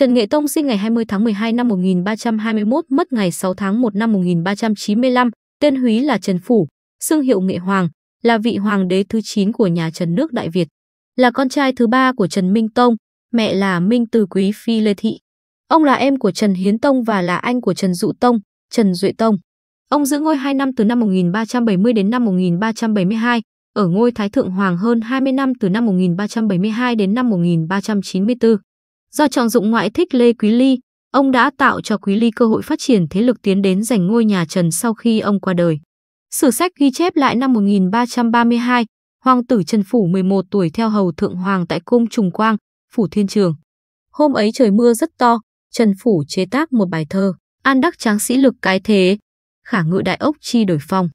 Trần Nghệ Tông sinh ngày 20 tháng 12 năm 1321, mất ngày 6 tháng 1 năm 1395, tên húy là Trần Phủ, xưng hiệu Nghệ Hoàng, là vị hoàng đế thứ 9 của nhà Trần nước Đại Việt, là con trai thứ ba của Trần Minh Tông, mẹ là Minh Từ Quý Phi Lê Thị. Ông là em của Trần Hiến Tông và là anh của Trần Dụ Tông, Trần Duệ Tông. Ông giữ ngôi 2 năm từ năm 1370 đến năm 1372, ở ngôi Thái Thượng Hoàng hơn 20 năm từ năm 1372 đến năm 1394. Do trọng dụng ngoại thích Lê Quý Ly, ông đã tạo cho Quý Ly cơ hội phát triển thế lực tiến đến giành ngôi nhà Trần sau khi ông qua đời. Sử sách ghi chép lại năm 1332, hoàng tử Trần Phủ 11 tuổi theo hầu thượng hoàng tại cung Trùng Quang, Phủ Thiên Trường. Hôm ấy trời mưa rất to, Trần Phủ chế tác một bài thơ, an đắc tráng sĩ lực cái thế, khả ngự đại ốc chi đổi phong.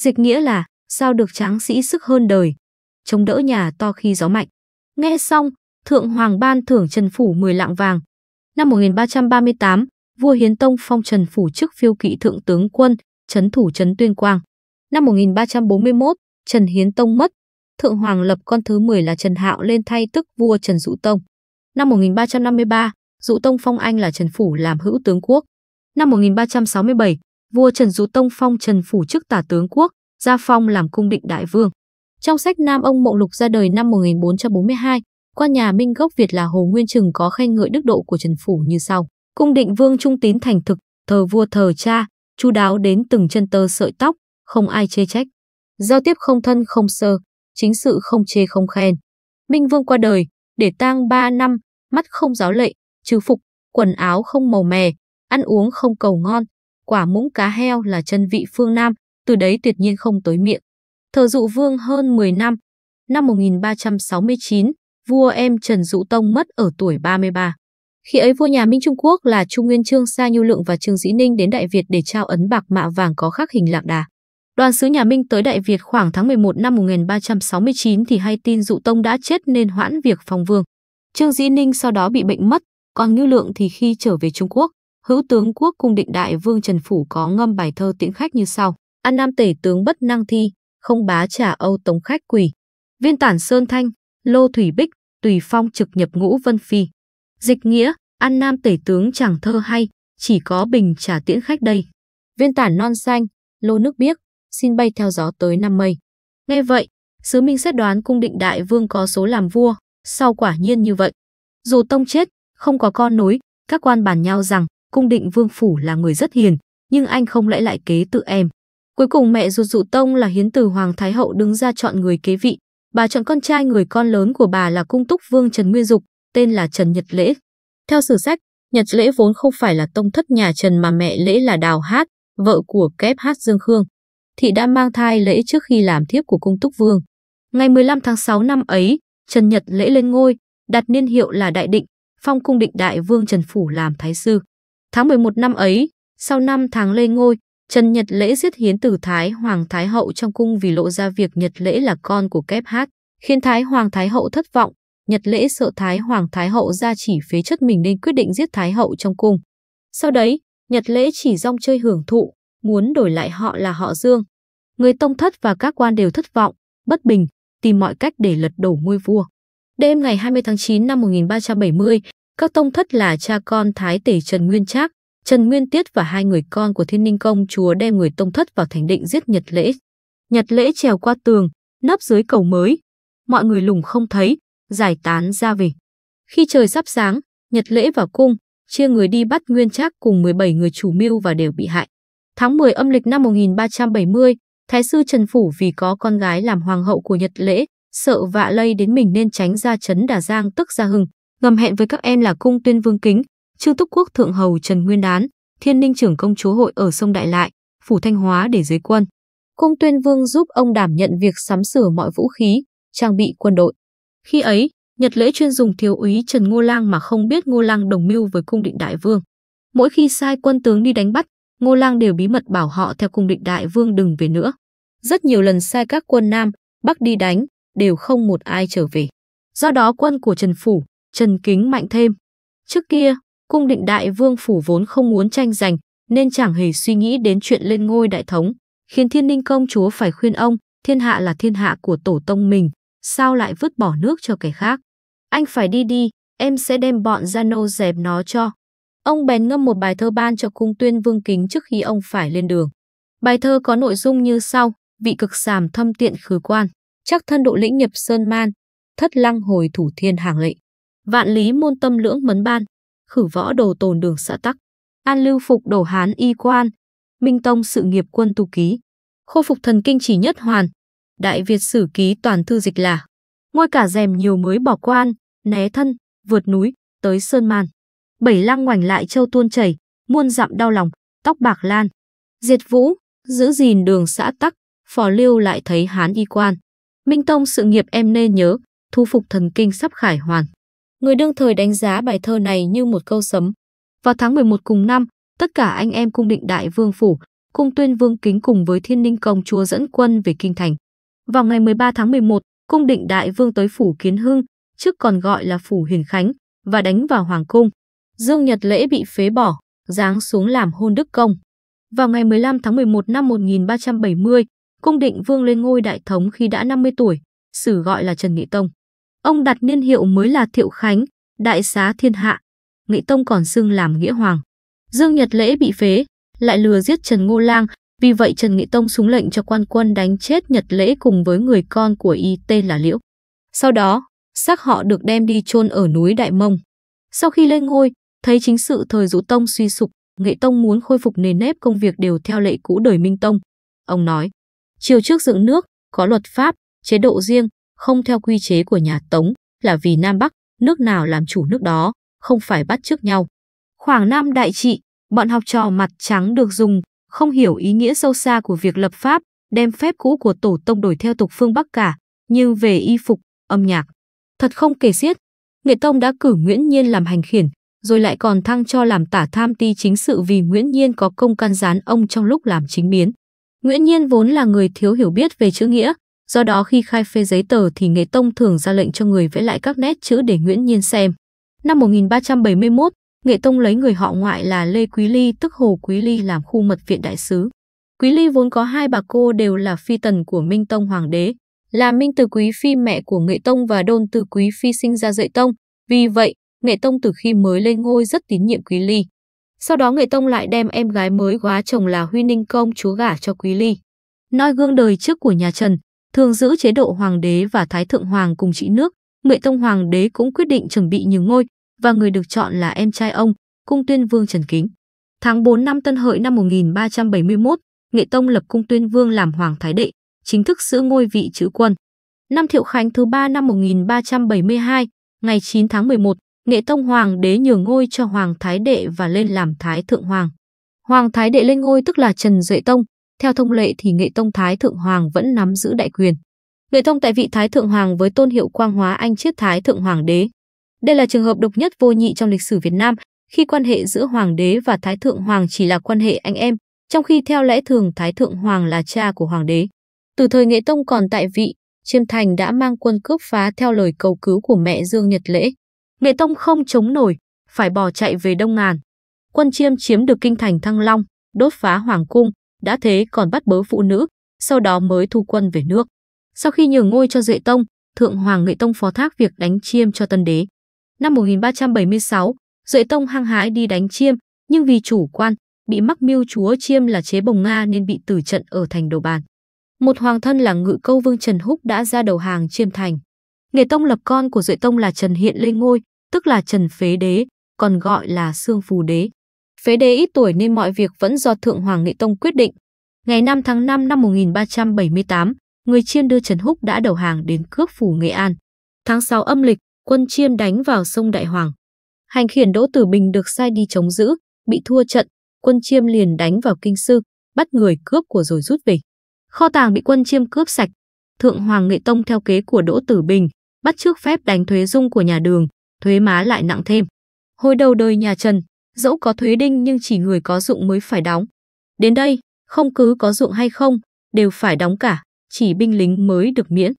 Dịch nghĩa là, sao được tráng sĩ sức hơn đời, chống đỡ nhà to khi gió mạnh. Nghe xong, Thượng Hoàng ban thưởng Trần Phủ 10 lạng vàng. Năm 1338, vua Hiến Tông phong Trần Phủ chức phiêu kỵ thượng tướng quân, trấn thủ trấn Tuyên Quang. Năm 1341, Trần Hiến Tông mất, Thượng Hoàng lập con thứ 10 là Trần Hạo lên thay tức vua Trần Dụ Tông. Năm 1353, Dụ Tông phong anh là Trần Phủ làm hữu tướng quốc. Năm 1367, vua Trần Dụ Tông phong Trần Phủ chức tả tướng quốc, gia phong làm cung định đại vương. Trong sách Nam ông Mộng Lục ra đời năm 1442, Quan nhà Minh gốc Việt là Hồ Nguyên Trừng có khen ngợi đức độ của Trần Phủ như sau. Cung định vương trung tín thành thực, thờ vua thờ cha, chu đáo đến từng chân tơ sợi tóc, không ai chê trách. Giao tiếp không thân không sơ, chính sự không chê không khen. Minh vương qua đời, để tang 3 năm, mắt không giáo lệ, trừ phục, quần áo không màu mè, ăn uống không cầu ngon, quả muỗng cá heo là chân vị phương Nam, từ đấy tuyệt nhiên không tới miệng. Thờ dụ vương hơn 10 năm, năm 1369, vua em Trần Dụ Tông mất ở tuổi 33. Khi ấy vua nhà Minh Trung Quốc là Trung Nguyên Trương Sa Nhu Lượng và Trương Dĩ Ninh đến Đại Việt để trao ấn bạc mạ vàng có khắc hình lạc đà. Đoàn sứ nhà Minh tới Đại Việt khoảng tháng 11 năm 1369 thì hay tin Dụ Tông đã chết nên hoãn việc phong vương. Trương Dĩ Ninh sau đó bị bệnh mất, còn Ngưu Lượng thì khi trở về Trung Quốc, hữu tướng quốc cung định đại vương Trần Phủ có ngâm bài thơ tiễn khách như sau. An Nam tể tướng bất năng thi, không bá trả Âu tống khách quỷ. Viên tản Sơn Thanh, Lô Thủy Bích, tùy phong trực nhập ngũ Vân Phi. Dịch nghĩa, An Nam tể tướng chẳng thơ hay, chỉ có bình trà tiễn khách đây. Viên tản non xanh, lô nước biếc, xin bay theo gió tới năm mây. Nghe vậy, sứ Minh xét đoán cung định đại vương có số làm vua, sau quả nhiên như vậy. Dù tông chết, không có con nối, các quan bàn nhau rằng cung định vương phủ là người rất hiền, nhưng anh không lẽ lại kế tự em. Cuối cùng mẹ ruột dụ tông là hiến tử Hoàng Thái Hậu đứng ra chọn người kế vị, Bà chọn con trai người con lớn của bà là cung túc vương Trần Nguyên Dục, tên là Trần Nhật Lễ. Theo sử sách, Nhật Lễ vốn không phải là tông thất nhà Trần mà mẹ Lễ là Đào Hát, vợ của kép hát Dương Khương. Thị đã mang thai Lễ trước khi làm thiếp của cung túc vương. Ngày 15 tháng 6 năm ấy, Trần Nhật Lễ lên ngôi, đặt niên hiệu là Đại Định, phong cung định đại vương Trần Phủ làm thái sư. Tháng 11 năm ấy, sau 5 tháng lên ngôi, Trần Nhật Lễ giết hiến tử Thái Hoàng Thái Hậu trong cung vì lộ ra việc Nhật Lễ là con của kép hát, khiến Thái Hoàng Thái Hậu thất vọng. Nhật Lễ sợ Thái Hoàng Thái Hậu ra chỉ phế chất mình nên quyết định giết Thái Hậu trong cung. Sau đấy, Nhật Lễ chỉ rong chơi hưởng thụ, muốn đổi lại họ là họ Dương. Người tông thất và các quan đều thất vọng, bất bình, tìm mọi cách để lật đổ ngôi vua. Đêm ngày 20 tháng 9 năm 1370, các tông thất là cha con Thái Tể Trần Nguyên Trác, Trần Nguyên Tiết và hai người con của Thiên Ninh công chúa đem người tông thất vào thành định giết Nhật Lễ. Nhật Lễ trèo qua tường, nấp dưới cầu mới. Mọi người lùng không thấy, giải tán ra về. Khi trời sắp sáng, Nhật Lễ vào cung, chia người đi bắt Nguyên Trác cùng 17 người chủ mưu và đều bị hại. Tháng 10 âm lịch năm 1370, Thái sư Trần Phủ vì có con gái làm hoàng hậu của Nhật Lễ, sợ vạ lây đến mình nên tránh ra trấn Đà Giang tức ra hừng, ngầm hẹn với các em là cung tuyên vương kính, Trương Túc Quốc Thượng Hầu Trần Nguyên Đán, Thiên Ninh trưởng công chúa hội ở sông Đại Lại, phủ Thanh Hóa để dưới quân. Cung Tuyên Vương giúp ông đảm nhận việc sắm sửa mọi vũ khí, trang bị quân đội. Khi ấy, Nhật lễ chuyên dùng thiếu úy Trần Ngô Lang mà không biết Ngô Lang đồng mưu với cung định đại vương. Mỗi khi sai quân tướng đi đánh bắt, Ngô Lang đều bí mật bảo họ theo cung định đại vương đừng về nữa. Rất nhiều lần sai các quân Nam, Bắc đi đánh, đều không một ai trở về. Do đó quân của Trần Phủ, Trần Kính mạnh thêm. Trước kia, cung định đại vương phủ vốn không muốn tranh giành, nên chẳng hề suy nghĩ đến chuyện lên ngôi đại thống, khiến thiên ninh công chúa phải khuyên ông, thiên hạ là thiên hạ của tổ tông mình, sao lại vứt bỏ nước cho kẻ khác. Anh phải đi đi, em sẽ đem bọn gia nô dẹp nó cho. Ông bèn ngâm một bài thơ ban cho cung tuyên vương kính trước khi ông phải lên đường. Bài thơ có nội dung như sau, vị cực sàm thâm tiện khứ quan, chắc thân độ lĩnh nhập sơn man, thất lăng hồi thủ thiên hàng lệ. Vạn lý môn tâm lưỡng mấn ban, khử võ đồ tồn đường xã tắc, an lưu phục đổ hán y quan, minh tông sự nghiệp quân tu ký, khôi phục thần kinh chỉ nhất hoàn, đại việt sử ký toàn thư dịch là ngôi cả rèm nhiều mới bỏ quan, né thân, vượt núi, tới sơn man. Bảy lăng ngoảnh lại châu tuôn chảy, muôn dặm đau lòng, tóc bạc lan. Diệt vũ, giữ gìn đường xã tắc, phò lưu lại thấy hán y quan. Minh Tông sự nghiệp em nên nhớ, thu phục thần kinh sắp khải hoàn người đương thời đánh giá bài thơ này như một câu sấm. Vào tháng 11 cùng năm, tất cả anh em cung định đại vương phủ, cung tuyên vương kính cùng với thiên ninh công chúa dẫn quân về kinh thành. Vào ngày 13 tháng 11, cung định đại vương tới phủ Kiến Hưng, trước còn gọi là phủ Hiền Khánh, và đánh vào hoàng cung. Dương Nhật Lễ bị phế bỏ, giáng xuống làm hôn đức công. Vào ngày 15 tháng 11 năm 1370, cung định vương lên ngôi đại thống khi đã 50 tuổi, sử gọi là Trần Nghị Tông. Ông đặt niên hiệu mới là Thiệu Khánh, đại xá thiên hạ. Ngụy Tông còn xưng làm nghĩa hoàng. Dương Nhật Lễ bị phế, lại lừa giết Trần Ngô Lang, vì vậy Trần Nghị Tông xuống lệnh cho quan quân đánh chết Nhật Lễ cùng với người con của y tên là Liễu. Sau đó, xác họ được đem đi chôn ở núi Đại Mông. Sau khi lên ngôi, thấy chính sự thời Dụ Tông suy sụp, Nghệ Tông muốn khôi phục nền nếp công việc đều theo lệ cũ đời Minh Tông. Ông nói, chiều trước dựng nước, có luật pháp, chế độ riêng, không theo quy chế của nhà Tống là vì Nam Bắc, nước nào làm chủ nước đó, không phải bắt trước nhau. Khoảng năm đại trị, bọn học trò mặt trắng được dùng, không hiểu ý nghĩa sâu xa của việc lập pháp, đem phép cũ của tổ tông đổi theo tục phương Bắc cả, nhưng về y phục, âm nhạc, thật không kể xiết. Nghệ Tông đã cử Nguyễn Nhiên làm hành khiển, rồi lại còn thăng cho làm tả tham ti chính sự vì Nguyễn Nhiên có công can gián ông trong lúc làm chính biến. Nguyễn Nhiên vốn là người thiếu hiểu biết về chữ nghĩa, Do đó khi khai phê giấy tờ thì Nghệ Tông thường ra lệnh cho người vẽ lại các nét chữ để Nguyễn Nhiên xem. Năm 1371, Nghệ Tông lấy người họ ngoại là Lê Quý Ly tức Hồ Quý Ly làm khu mật viện đại sứ. Quý Ly vốn có hai bà cô đều là phi tần của Minh Tông Hoàng đế, là Minh Từ Quý Phi mẹ của Nghệ Tông và Đôn Từ Quý Phi sinh ra Dậy Tông. Vì vậy, Nghệ Tông từ khi mới lên ngôi rất tín nhiệm Quý Ly. Sau đó Nghệ Tông lại đem em gái mới góa chồng là Huy Ninh Công chúa gả cho Quý Ly. nói gương đời trước của nhà Trần, thường giữ chế độ hoàng đế và thái thượng hoàng cùng trị nước, Ngụy Tông hoàng đế cũng quyết định chuẩn bị nhường ngôi và người được chọn là em trai ông, Cung Tuyên Vương Trần Kính. Tháng 4 năm Tân Hợi năm 1371, Nghệ Tông lập Cung Tuyên Vương làm hoàng thái đệ, chính thức giữ ngôi vị chữ quân. Năm Thiệu Khánh thứ 3 năm 1372, ngày 9 tháng 11, Nghệ Tông hoàng đế nhường ngôi cho hoàng thái đệ và lên làm thái thượng hoàng. Hoàng thái đệ lên ngôi tức là Trần Duệ Tông, theo thông lệ thì Nghệ Tông Thái Thượng Hoàng vẫn nắm giữ đại quyền. Nghệ Tông tại vị Thái Thượng Hoàng với tôn hiệu Quang Hóa Anh chiết Thái Thượng Hoàng đế. Đây là trường hợp độc nhất vô nhị trong lịch sử Việt Nam khi quan hệ giữa Hoàng đế và Thái Thượng Hoàng chỉ là quan hệ anh em, trong khi theo lẽ thường Thái Thượng Hoàng là cha của Hoàng đế. Từ thời Nghệ Tông còn tại vị, Chiêm Thành đã mang quân cướp phá theo lời cầu cứu của mẹ Dương Nhật Lễ. Nghệ Tông không chống nổi, phải bỏ chạy về Đông Ngàn. Quân Chiêm chiếm được kinh thành Thăng Long, đốt phá Hoàng cung, đã thế còn bắt bớ phụ nữ, sau đó mới thu quân về nước. Sau khi nhường ngôi cho Duệ Tông, Thượng Hoàng Nghệ Tông phó thác việc đánh chiêm cho tân đế. Năm 1376, Duệ Tông hăng hái đi đánh chiêm, nhưng vì chủ quan, bị mắc mưu chúa chiêm là chế bồng Nga nên bị tử trận ở thành đồ bàn. Một hoàng thân là ngự câu vương Trần Húc đã ra đầu hàng chiêm thành. Nghệ Tông lập con của Duệ Tông là Trần Hiện lên ngôi, tức là Trần Phế Đế, còn gọi là Sương Phù Đế. Phế đế ít tuổi nên mọi việc vẫn do Thượng Hoàng Nghệ Tông quyết định. Ngày 5 tháng 5 năm 1378, người Chiêm đưa Trần Húc đã đầu hàng đến cướp phủ Nghệ An. Tháng 6 âm lịch, quân Chiêm đánh vào sông Đại Hoàng. Hành khiển Đỗ Tử Bình được sai đi chống giữ, bị thua trận, quân Chiêm liền đánh vào kinh sư, bắt người cướp của rồi rút về. Kho tàng bị quân Chiêm cướp sạch. Thượng Hoàng Nghệ Tông theo kế của Đỗ Tử Bình, bắt trước phép đánh thuế dung của nhà đường, thuế má lại nặng thêm. Hồi đầu đời nhà Trần, dẫu có thuế đinh nhưng chỉ người có dụng mới phải đóng. Đến đây, không cứ có dụng hay không, đều phải đóng cả, chỉ binh lính mới được miễn.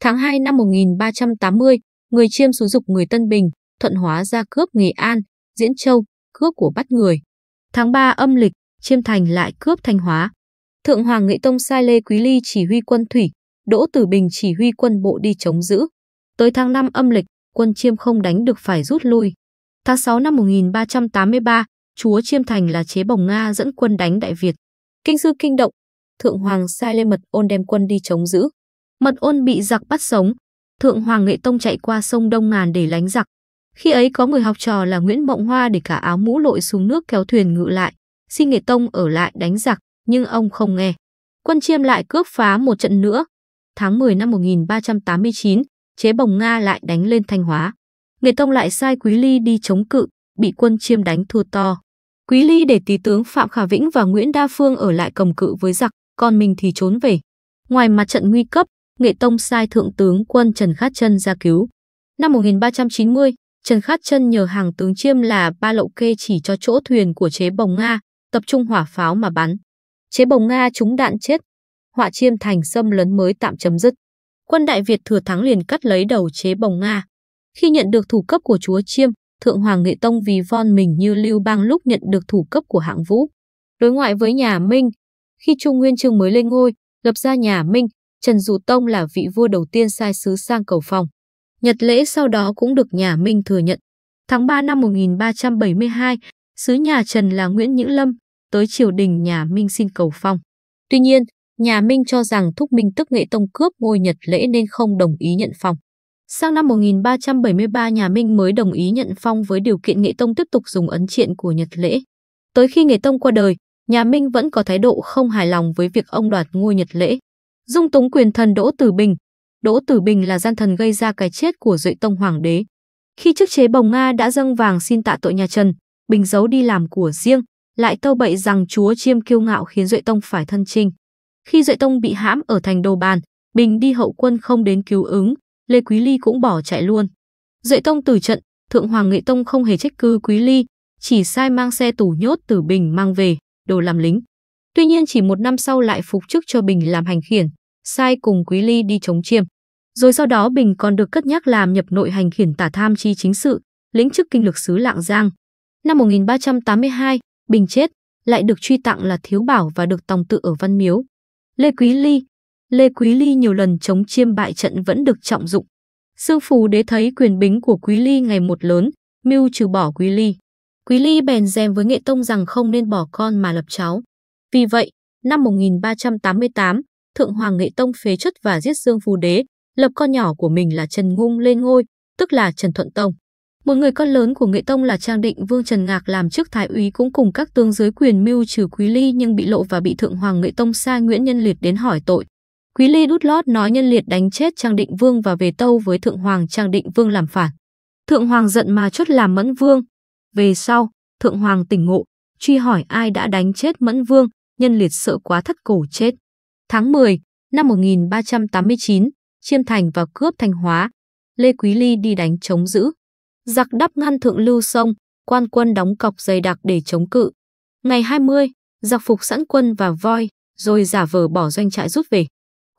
Tháng 2 năm 1380, người chiêm xúi dục người Tân Bình, thuận hóa ra cướp Nghệ An, Diễn Châu, cướp của bắt người. Tháng 3 âm lịch, chiêm thành lại cướp Thanh Hóa. Thượng Hoàng Nghệ Tông sai Lê Quý Ly chỉ huy quân thủy, Đỗ Tử Bình chỉ huy quân bộ đi chống giữ. Tới tháng 5 âm lịch, quân chiêm không đánh được phải rút lui. Tháng 6 năm 1383, chúa Chiêm Thành là chế bồng Nga dẫn quân đánh Đại Việt. Kinh sư kinh động, Thượng Hoàng sai Lê Mật Ôn đem quân đi chống giữ. Mật Ôn bị giặc bắt sống, Thượng Hoàng Nghệ Tông chạy qua sông Đông Ngàn để lánh giặc. Khi ấy có người học trò là Nguyễn Mộng Hoa để cả áo mũ lội xuống nước kéo thuyền ngự lại, xin Nghệ Tông ở lại đánh giặc, nhưng ông không nghe. Quân Chiêm lại cướp phá một trận nữa. Tháng 10 năm 1389, chế bồng Nga lại đánh lên Thanh Hóa. Nghệ Tông lại sai Quý Ly đi chống cự, bị quân chiêm đánh thua to. Quý Ly để tí tướng Phạm Khả Vĩnh và Nguyễn Đa Phương ở lại cầm cự với giặc, còn mình thì trốn về. Ngoài mặt trận nguy cấp, Nghệ Tông sai Thượng tướng quân Trần Khát Trân ra cứu. Năm 1390, Trần Khát Trân nhờ hàng tướng chiêm là ba lậu kê chỉ cho chỗ thuyền của chế bồng Nga, tập trung hỏa pháo mà bắn. Chế bồng Nga trúng đạn chết, họa chiêm thành xâm lấn mới tạm chấm dứt. Quân Đại Việt thừa thắng liền cắt lấy đầu chế bồng Nga. Khi nhận được thủ cấp của chúa Chiêm, Thượng Hoàng Nghệ Tông vì von mình như lưu bang lúc nhận được thủ cấp của hạng vũ. Đối ngoại với nhà Minh, khi Trung Nguyên trương mới lên ngôi, lập ra nhà Minh, Trần Dụ Tông là vị vua đầu tiên sai sứ sang cầu phòng. Nhật lễ sau đó cũng được nhà Minh thừa nhận. Tháng 3 năm 1372, sứ nhà Trần là Nguyễn Nhữ Lâm tới triều đình nhà Minh xin cầu phong. Tuy nhiên, nhà Minh cho rằng Thúc Minh tức Nghệ Tông cướp ngôi Nhật lễ nên không đồng ý nhận phong. Sang năm 1373 nhà Minh mới đồng ý nhận phong với điều kiện Nghệ Tông tiếp tục dùng ấn triện của Nhật Lễ. Tới khi Nghệ Tông qua đời, nhà Minh vẫn có thái độ không hài lòng với việc ông đoạt ngôi Nhật Lễ. Dung túng quyền thần Đỗ Tử Bình Đỗ Tử Bình là gian thần gây ra cái chết của Duệ Tông Hoàng đế. Khi chức chế Bồng Nga đã dâng vàng xin tạ tội nhà Trần, Bình giấu đi làm của riêng, lại tâu bậy rằng chúa chiêm kiêu ngạo khiến Duệ Tông phải thân trinh. Khi Duệ Tông bị hãm ở thành Đồ Bàn, Bình đi hậu quân không đến cứu ứng, Lê Quý Ly cũng bỏ chạy luôn. Duệ Tông từ trận, Thượng Hoàng Nghệ Tông không hề trách cứ Quý Ly, chỉ sai mang xe tủ nhốt Tử Bình mang về, đồ làm lính. Tuy nhiên chỉ một năm sau lại phục chức cho Bình làm hành khiển, sai cùng Quý Ly đi chống chiêm. Rồi sau đó Bình còn được cất nhắc làm nhập nội hành khiển tả tham chi chính sự, lĩnh chức kinh lược sứ Lạng Giang. Năm 1382, Bình chết, lại được truy tặng là thiếu bảo và được tòng tự ở Văn Miếu. Lê Quý Ly, Lê Quý Ly nhiều lần chống chiêm bại trận vẫn được trọng dụng. Sư phù đế thấy quyền bính của Quý Ly ngày một lớn, mưu trừ bỏ Quý Ly. Quý Ly bèn rèm với Nghệ Tông rằng không nên bỏ con mà lập cháu. Vì vậy, năm 1388, Thượng Hoàng Nghệ Tông phế chất và giết Dương Phù Đế, lập con nhỏ của mình là Trần Ngung lên ngôi, tức là Trần Thuận Tông. Một người con lớn của Nghệ Tông là Trang Định Vương Trần Ngạc làm chức thái úy cũng cùng các tướng dưới quyền mưu trừ Quý Ly nhưng bị lộ và bị Thượng Hoàng Nghệ Tông sai Nguyễn Nhân Liệt đến hỏi tội. Quý Ly đút lót nói nhân liệt đánh chết Trang Định Vương và về tâu với Thượng Hoàng Trang Định Vương làm phản. Thượng Hoàng giận mà chốt làm Mẫn Vương. Về sau, Thượng Hoàng tỉnh ngộ, truy hỏi ai đã đánh chết Mẫn Vương, nhân liệt sợ quá thất cổ chết. Tháng 10 năm 1389, Chiêm Thành và cướp Thanh Hóa, Lê Quý Ly đi đánh chống giữ. Giặc đắp ngăn thượng lưu sông, quan quân đóng cọc dày đặc để chống cự. Ngày 20, giặc phục sẵn quân và voi, rồi giả vờ bỏ doanh trại rút về.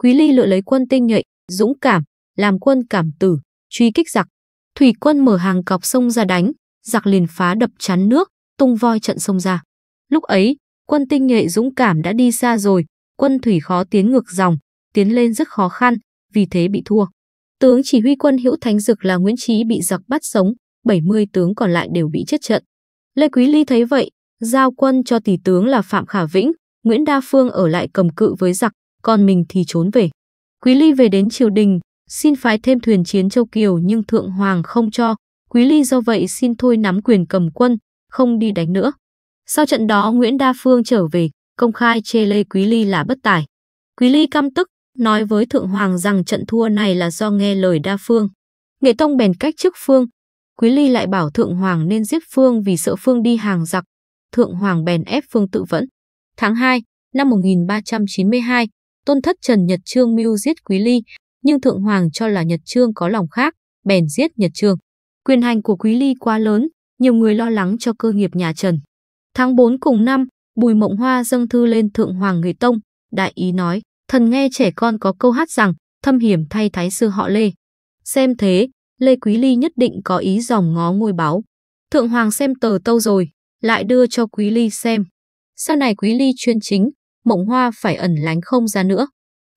Quý Ly lựa lấy quân tinh nhuệ, dũng cảm, làm quân cảm tử, truy kích giặc. Thủy quân mở hàng cọc sông ra đánh, giặc liền phá đập chắn nước, tung voi trận sông ra. Lúc ấy, quân tinh nhuệ dũng cảm đã đi xa rồi, quân thủy khó tiến ngược dòng, tiến lên rất khó khăn, vì thế bị thua. Tướng chỉ huy quân Hữu Thánh Dực là Nguyễn Chí bị giặc bắt sống, 70 tướng còn lại đều bị chết trận. Lê Quý Ly thấy vậy, giao quân cho tỷ tướng là Phạm Khả Vĩnh, Nguyễn Đa Phương ở lại cầm cự với giặc, còn mình thì trốn về. Quý Ly về đến triều đình, xin phái thêm thuyền chiến châu Kiều nhưng Thượng Hoàng không cho, Quý Ly do vậy xin thôi nắm quyền cầm quân, không đi đánh nữa. Sau trận đó Nguyễn Đa Phương trở về, công khai chê lê Quý Ly là bất tài. Quý Ly căm tức, nói với Thượng Hoàng rằng trận thua này là do nghe lời Đa Phương. Nghệ Tông bèn cách chức Phương. Quý Ly lại bảo Thượng Hoàng nên giết Phương vì sợ Phương đi hàng giặc. Thượng Hoàng bèn ép Phương tự vẫn. Tháng 2, năm 1392, tôn thất Trần Nhật Trương mưu giết Quý Ly, nhưng Thượng Hoàng cho là Nhật Trương có lòng khác, bèn giết Nhật Trương. Quyền hành của Quý Ly quá lớn, nhiều người lo lắng cho cơ nghiệp nhà Trần. Tháng 4 cùng năm, Bùi Mộng Hoa dâng thư lên Thượng Hoàng Người Tông, đại ý nói, thần nghe trẻ con có câu hát rằng, thâm hiểm thay thái sư họ Lê. Xem thế, Lê Quý Ly nhất định có ý dòng ngó ngôi báo. Thượng Hoàng xem tờ tâu rồi, lại đưa cho Quý Ly xem. Sau này Quý Ly chuyên chính, Mộng Hoa phải ẩn lánh không ra nữa.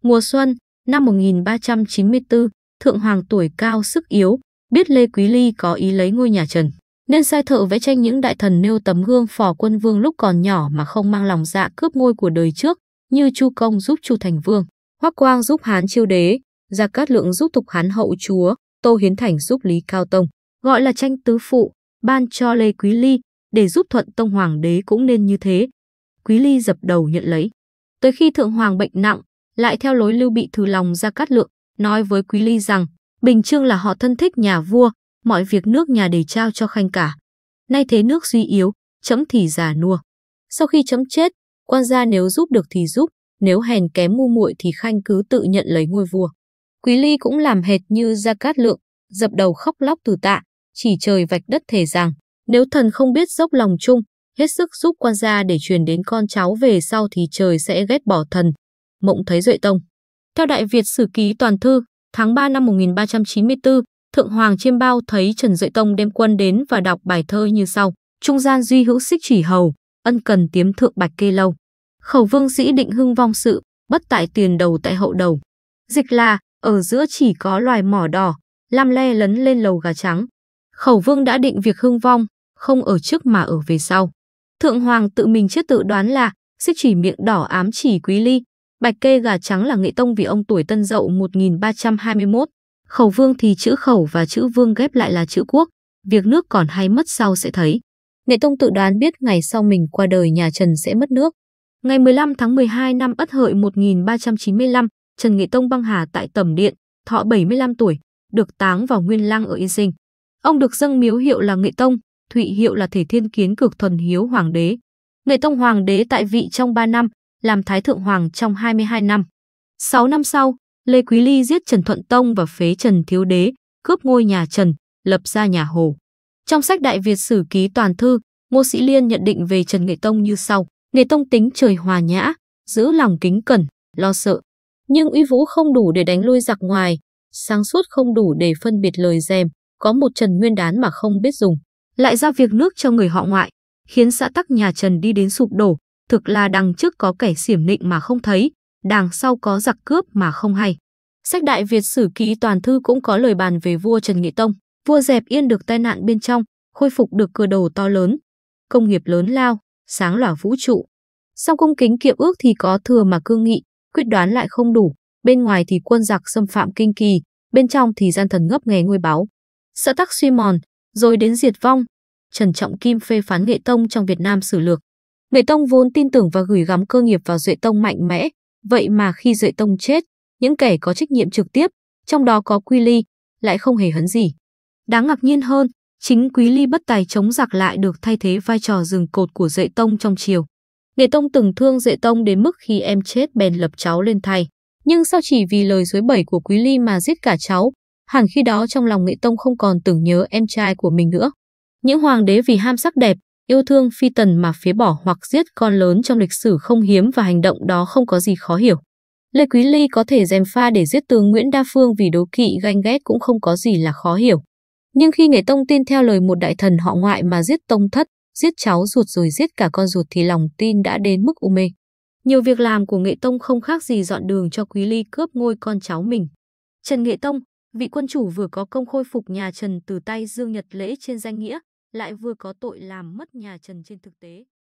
Mùa xuân, năm 1394, Thượng Hoàng tuổi cao sức yếu, biết Lê Quý Ly có ý lấy ngôi nhà Trần, nên sai thợ vẽ tranh những đại thần nêu tấm gương phò quân vương lúc còn nhỏ mà không mang lòng dạ cướp ngôi của đời trước, như Chu Công giúp Chu Thành Vương, Hoắc Quang giúp Hán Chiêu Đế, Gia Cát Lượng giúp Tục Hán Hậu Chúa, Tô Hiến Thành giúp Lý Cao Tông, gọi là tranh tứ phụ, ban cho Lê Quý Ly, để giúp Thuận Tông Hoàng đế cũng nên như thế. Quý Ly dập đầu nhận lấy. Tới khi Thượng Hoàng bệnh nặng, lại theo lối lưu bị thử lòng ra cát lượng, nói với Quý Ly rằng Bình Trương là họ thân thích nhà vua, mọi việc nước nhà để trao cho khanh cả. Nay thế nước suy yếu, chấm thì già nua. Sau khi chấm chết, quan gia nếu giúp được thì giúp, nếu hèn kém ngu muội thì khanh cứ tự nhận lấy ngôi vua. Quý Ly cũng làm hệt như Gia Cát Lượng, dập đầu khóc lóc từ tạ, chỉ trời vạch đất thể rằng, nếu thần không biết dốc lòng chung, hết sức giúp quan gia để truyền đến con cháu về sau thì trời sẽ ghét bỏ thần. Mộng thấy Duệ Tông. Theo Đại Việt Sử Ký Toàn Thư, tháng 3 năm 1394, Thượng Hoàng Chiêm Bao thấy Trần Duệ Tông đem quân đến và đọc bài thơ như sau. Trung gian duy hữu xích chỉ hầu, ân cần tiếm thượng bạch kê lâu. Khẩu vương sĩ định hưng vong sự, bất tại tiền đầu tại hậu đầu. Dịch là, ở giữa chỉ có loài mỏ đỏ, lam le lấn lên lầu gà trắng. Khẩu vương đã định việc hưng vong, không ở trước mà ở về sau. Thượng Hoàng tự mình trước tự đoán là xích chỉ miệng đỏ ám chỉ quý ly, bạch kê gà trắng là nghệ tông vì ông tuổi tân dậu 1321. Khẩu vương thì chữ khẩu và chữ vương ghép lại là chữ quốc, việc nước còn hay mất sau sẽ thấy. Nghệ tông tự đoán biết ngày sau mình qua đời nhà Trần sẽ mất nước. Ngày 15 tháng 12 năm Ất Hợi 1395, Trần Nghệ Tông băng hà tại Tầm Điện, thọ 75 tuổi, được táng vào Nguyên Lăng ở Yên Sinh. Ông được dâng miếu hiệu là Nghệ Tông, Thụy Hiệu là thể thiên kiến cực thuần hiếu hoàng đế. Nghệ Tông hoàng đế tại vị trong 3 năm, làm thái thượng hoàng trong 22 năm. 6 năm sau, Lê Quý Ly giết Trần Thuận Tông và phế Trần Thiếu Đế, cướp ngôi nhà Trần, lập ra nhà Hồ. Trong sách Đại Việt Sử Ký Toàn Thư, Ngô Sĩ Liên nhận định về Trần Nghệ Tông như sau. Nghệ Tông tính trời hòa nhã, giữ lòng kính cẩn, lo sợ. Nhưng uy vũ không đủ để đánh lui giặc ngoài, sáng suốt không đủ để phân biệt lời dèm, có một Trần Nguyên Đán mà không biết dùng lại ra việc nước cho người họ ngoại, khiến xã tắc nhà Trần đi đến sụp đổ, thực là đằng trước có kẻ xiểm nịnh mà không thấy, đằng sau có giặc cướp mà không hay. Sách Đại Việt Sử Ký Toàn Thư cũng có lời bàn về vua Trần Nghị Tông, vua dẹp yên được tai nạn bên trong, khôi phục được cửa đồ to lớn, công nghiệp lớn lao, sáng lỏa vũ trụ. Sau công kính kiệm ước thì có thừa mà cương nghị, quyết đoán lại không đủ, bên ngoài thì quân giặc xâm phạm kinh kỳ, bên trong thì gian thần ngấp nghé ngôi báo. Sợ tắc suy mòn, rồi đến diệt vong. Trần Trọng Kim phê phán Nghệ Tông trong Việt Nam sử lược. Nghệ Tông vốn tin tưởng và gửi gắm cơ nghiệp vào Duệ Tông mạnh mẽ, vậy mà khi Duệ Tông chết, những kẻ có trách nhiệm trực tiếp, trong đó có Quy Ly, lại không hề hấn gì. Đáng ngạc nhiên hơn, chính Quý Ly bất tài chống giặc lại được thay thế vai trò rừng cột của Duệ Tông trong triều. Nghệ Tông từng thương Duệ Tông đến mức khi em chết bèn lập cháu lên thay, nhưng sao chỉ vì lời dối bẩy của Quý Ly mà giết cả cháu, hẳn khi đó trong lòng Nghệ Tông không còn tưởng nhớ em trai của mình nữa. Những hoàng đế vì ham sắc đẹp, yêu thương phi tần mà phế bỏ hoặc giết con lớn trong lịch sử không hiếm và hành động đó không có gì khó hiểu. Lê Quý Ly có thể dèm pha để giết tướng Nguyễn Đa Phương vì đố kỵ ganh ghét cũng không có gì là khó hiểu. Nhưng khi Nghệ Tông tin theo lời một đại thần họ ngoại mà giết tông thất, giết cháu ruột rồi giết cả con ruột thì lòng tin đã đến mức u mê. Nhiều việc làm của Nghệ Tông không khác gì dọn đường cho Quý Ly cướp ngôi con cháu mình. Trần Nghệ Tông, Vị quân chủ vừa có công khôi phục nhà Trần từ tay Dương Nhật Lễ trên danh nghĩa, lại vừa có tội làm mất nhà Trần trên thực tế.